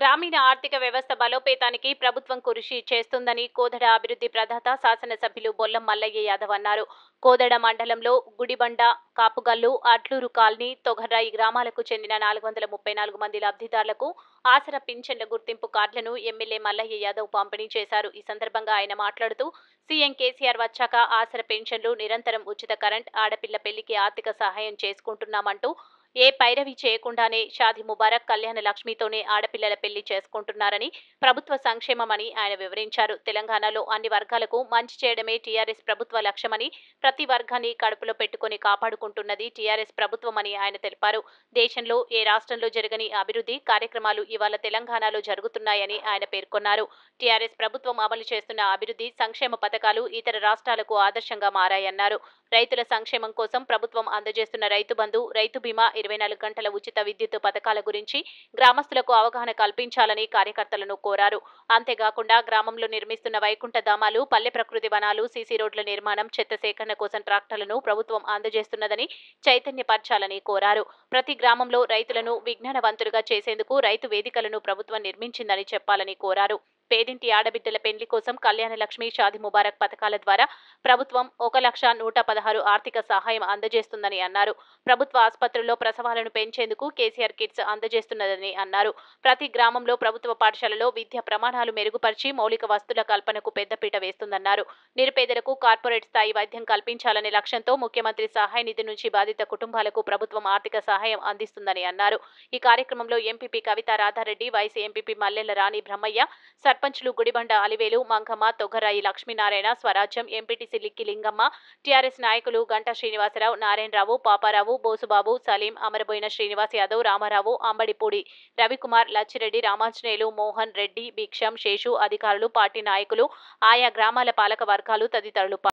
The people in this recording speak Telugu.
గ్రామీణ ఆర్థిక వ్యవస్థ బలోపేతానికి ప్రభుత్వం కృషి చేస్తుందని కోదడ అభివృద్ధి ప్రదాత శాసనసభ్యులు బొల్లం మల్లయ్య యాదవ్ అన్నారు కోదడ మండలంలో గుడిబండ కాపుగల్లు అట్లూరు కాలనీ తొగర్ర ఈ గ్రామాలకు చెందిన నాలుగు వందల ముప్పై నాలుగు మంది లబ్ధిదారులకు ఆసర పింఛన్ల గుర్తింపు కార్డులను ఎమ్మెల్యే మల్లయ్య యాదవ్ పంపిణీ చేశారు ఈ సందర్భంగా ఆయన మాట్లాడుతూ సీఎం కేసీఆర్ వచ్చాక ఆసర పెన్షన్లు నిరంతరం ఉచిత కరెంట్ ఆడపిల్ల పెళ్లికి ఆర్థిక సహాయం చేసుకుంటున్నామంటూ ఏ పైరవి చేయకుండానే షాది ముబారక్ కళ్యాణ లక్ష్మితోనే ఆడపిల్లల పెళ్లి చేసుకుంటున్నారని ప్రభుత్వ సంక్షేమమని ఆయన వివరించారు తెలంగాణలో అన్ని వర్గాలకు మంచి చేయడమే టీఆర్ఎస్ ప్రభుత్వ లక్ష్యమని ప్రతి వర్గాన్ని కడుపులో పెట్టుకుని కాపాడుకుంటున్నది టీఆర్ఎస్ ప్రభుత్వమని ఆయన తెలిపారు దేశంలో ఏ రాష్ట్రంలో జరగని అభివృద్ధి కార్యక్రమాలు ఇవాళ తెలంగాణలో జరుగుతున్నాయని ఆయన పేర్కొన్నారు టీఆర్ఎస్ ప్రభుత్వం అమలు చేస్తున్న అభివృద్ధి సంక్షేమ పథకాలు ఇతర రాష్ట్రాలకు ఆదర్శంగా మారాయన్నారు రైతుల సంక్షేమం కోసం ప్రభుత్వం అందజేస్తున్న రైతు బంధు రైతు బీమా ఇరవై నాలుగు గంటల ఉచిత విద్యుత్ పథకాల గురించి గ్రామస్తులకు అవగాహన కల్పించాలని కార్యకర్తలను కోరారు అంతేకాకుండా గ్రామంలో నిర్మిస్తున్న వైకుంఠ ధామాలు పల్లె ప్రకృతి వనాలు సీసీ రోడ్ల నిర్మాణం చెత్త సేకరణ కోసం ట్రాక్టర్లను ప్రభుత్వం అందజేస్తున్నదని చైతన్యపరచాలని కోరారు ప్రతి గ్రామంలో రైతులను విజ్ఞానవంతులుగా చేసేందుకు రైతు వేదికలను ప్రభుత్వం నిర్మించిందని చెప్పాలని కోరారు పేదింటి ఆడబిడ్డల పెండ్లి కోసం కళ్యాణ లక్ష్మి షాది ముబారక్ పథకాల ద్వారా ప్రభుత్వం ఒక లక్ష నూట పదహారు ఆర్థిక సహాయం అందజేస్తుందని అన్నారు ప్రభుత్వ ఆసుపత్రుల్లో ప్రసవాలను పెంచేందుకు కేసీఆర్ కిట్స్ అందజేస్తున్నదని అన్నారు ప్రతి గ్రామంలో ప్రభుత్వ పాఠశాలలో విద్య ప్రమాణాలు మెరుగుపరిచి మౌలిక వస్తుల కల్పనకు పెద్దపీట వేస్తుందన్నారు నిరుపేదలకు కార్పొరేట్ స్థాయి వైద్యం కల్పించాలనే లక్ష్యంతో ముఖ్యమంత్రి సహాయ నిధి నుంచి బాధిత కుటుంబాలకు ప్రభుత్వం ఆర్థిక సహాయం అందిస్తుందని అన్నారు ఈ కార్యక్రమంలో MPP Kavitha Radhareddy vice MPP Mallela Rani Brahmaiah సర్ సర్పంచ్లు గుడిబండ అలివేలు మంగమ్మ తొగ్గరాయి లక్ష్మీనారాయణ స్వరాజ్యం ఎంపీటీసీ లిక్కి లింగమ్మ టీఆర్ఎస్ నాయకులు గంటా శ్రీనివాసరావు నారాయణరావు పాపారావు బోసుబాబు సలీం అమరబోయిన శ్రీనివాస్ యాదవ్ రామారావు అంబడిపూడి రవికుమార్ లచ్చిరెడ్డి రామాంజనేయులు మోహన్ రెడ్డి భిక్షం శేషు అధికారులు పార్టీ నాయకులు ఆయా గ్రామాల పాలక వర్గాలు తదితరులు